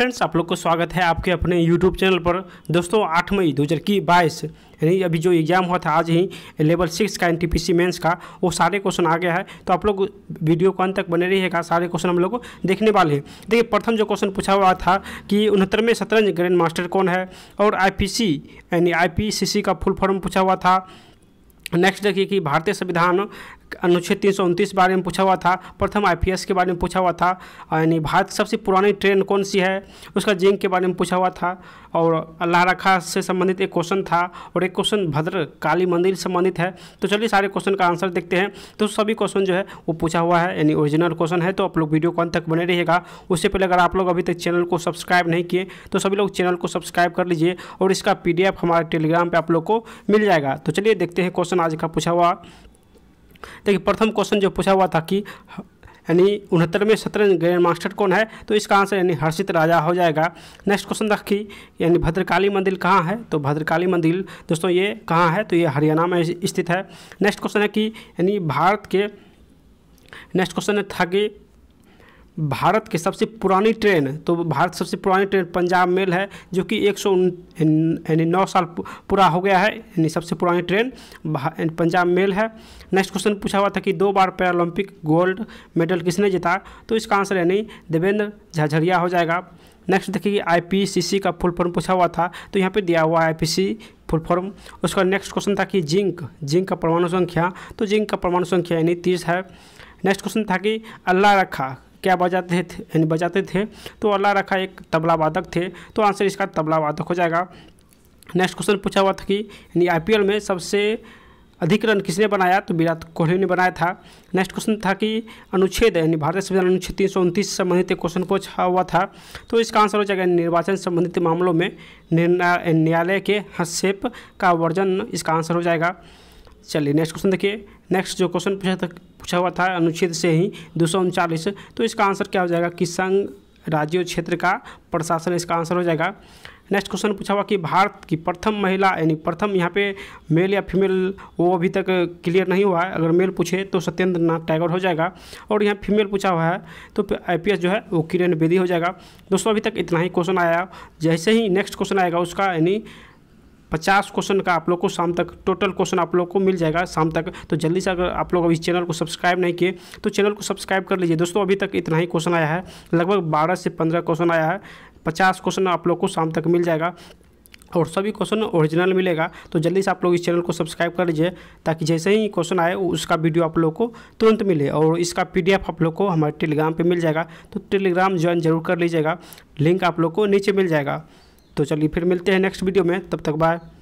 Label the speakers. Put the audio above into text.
Speaker 1: friends आप लोग को स्वागत है आपके अपने यूट्यूब चैनल पर दोस्तों आठ मई दो हज़ार की बाईस यानी अभी जो एग्ज़ाम हुआ था आज ही लेवल सिक्स का N T P C mains का वो सारे क्वेश्चन आ गया है तो आप लोग वीडियो को अंत तक बने रहिएगा सारे क्वेश्चन हम लोग देखने वाले हैं देखिए प्रथम जो क्वेश्चन पूछा हुआ था कि उनहत्तरवें शतरंज ग्रैंड मास्टर कौन है और आई पी सी यानी आई पी सी सी का फुल फॉर्म पूछा हुआ था नेक्स्ट देखिए कि भारतीय संविधान अनुच्छेद तीन बारे में पूछा हुआ था प्रथम आई के बारे में पूछा हुआ था यानी भारत सबसे पुरानी ट्रेन कौन सी है उसका जिंक के बारे में पूछा हुआ था और अल्लाह रखा से संबंधित एक क्वेश्चन था और एक क्वेश्चन भद्र काली मंदिर संबंधित है तो चलिए सारे क्वेश्चन का आंसर देखते हैं तो सभी क्वेश्चन जो है वो पूछा हुआ है यानी ओरिजिनल क्वेश्चन है तो आप लोग वीडियो कौन तक बने रहिएगा उससे पहले अगर आप लोग अभी तक चैनल को सब्सक्राइब नहीं किए तो सभी लोग चैनल को सब्सक्राइब कर लीजिए और इसका पी हमारे टेलीग्राम पर आप लोग को मिल जाएगा तो चलिए देखते हैं क्वेश्चन आज का पूछा हुआ देखिए प्रथम क्वेश्चन जो पूछा हुआ था कि यानी उनहत्तरवें शतरंज ग्रैंड मास्टर कौन है तो इसका आंसर यानी हर्षित राजा हो जाएगा नेक्स्ट क्वेश्चन था कि यानी भद्रकाली मंदिर कहाँ है तो भद्रकाली मंदिर दोस्तों ये कहाँ है तो ये हरियाणा में स्थित है नेक्स्ट क्वेश्चन है कि यानी भारत के नेक्स्ट क्वेश्चन था कि भारत के सबसे पुरानी ट्रेन तो भारत सबसे पुरानी ट्रेन पंजाब मेल है जो कि एक सौ यानी नौ साल पूरा हो गया है यानी सबसे पुरानी ट्रेन पंजाब मेल है नेक्स्ट क्वेश्चन पूछा हुआ था कि दो बार पैरालंपिक गोल्ड मेडल किसने जीता तो इसका आंसर यानी देवेंद्र झाझरिया हो जाएगा नेक्स्ट देखिए आई का फुल फॉर्म पूछा हुआ था तो यहाँ पर दिया हुआ आई आईपीसी फुल फॉर्म उसका नेक्स्ट क्वेश्चन था कि जिंक जिंक का परमाणु संख्या तो जिंक का परमाणु संख्या यानी तीस है नेक्स्ट क्वेश्चन था कि अल्लाह रखा क्या बजाते थे यानी बजाते थे तो अल्लाह रखा एक तबला वादक थे तो आंसर इसका तबला वादक हो जाएगा नेक्स्ट क्वेश्चन पूछा हुआ था कि यानी आई में सबसे अधिक रन किसने बनाया तो विराट कोहली ने बनाया था नेक्स्ट क्वेश्चन था कि अनुच्छेद यानी भारतीय संविधान अनुच्छेद तीन सौ उनतीस संबंधित क्वेश्चन पूछा हुआ था तो इसका आंसर हो जाएगा निर्वाचन संबंधित मामलों में न्यायालय के हस्तक्षेप का वर्जन इसका आंसर हो जाएगा चलिए नेक्स्ट क्वेश्चन देखिए नेक्स्ट जो क्वेश्चन पूछा था पूछा हुआ था अनुच्छेद से ही दो तो इसका आंसर क्या हो जाएगा कि संघ राज्यों क्षेत्र का प्रशासन इसका आंसर हो जाएगा नेक्स्ट क्वेश्चन पूछा हुआ कि भारत की प्रथम महिला यानी प्रथम यहाँ पे मेल या फीमेल वो अभी तक क्लियर नहीं हुआ है अगर मेल पूछे तो सत्येंद्र नाथ टैगोर हो जाएगा और यहाँ फीमेल पूछा हुआ है तो आई जो है वो किरण बेदी हो जाएगा दोस्तों अभी तक इतना ही क्वेश्चन आया जैसे ही नेक्स्ट क्वेश्चन आएगा उसका यानी पचास क्वेश्चन का आप लोग को शाम तक टोटल क्वेश्चन आप लोग को मिल जाएगा शाम तक तो जल्दी से अगर आप लोग अभी चैनल को सब्सक्राइब नहीं किए तो चैनल को सब्सक्राइब कर लीजिए दोस्तों अभी तक इतना ही क्वेश्चन आया है लगभग बारह से पंद्रह क्वेश्चन आया है पचास क्वेश्चन आप लोग को शाम तक मिल जाएगा और सभी क्वेश्चन ओरिजिनल मिलेगा तो जल्दी से आप लोग इस चैनल को सब्सक्राइब कर लीजिए ताकि जैसे ही क्वेश्चन आए उसका वीडियो आप लोग को तुरंत मिले और इसका पीडीएफ आप लोग को हमारे टेलीग्राम पे मिल जाएगा तो टेलीग्राम ज्वाइन जरूर कर लीजिएगा लिंक आप लोग को नीचे मिल जाएगा तो चलिए फिर मिलते हैं नेक्स्ट वीडियो में तब तक बाय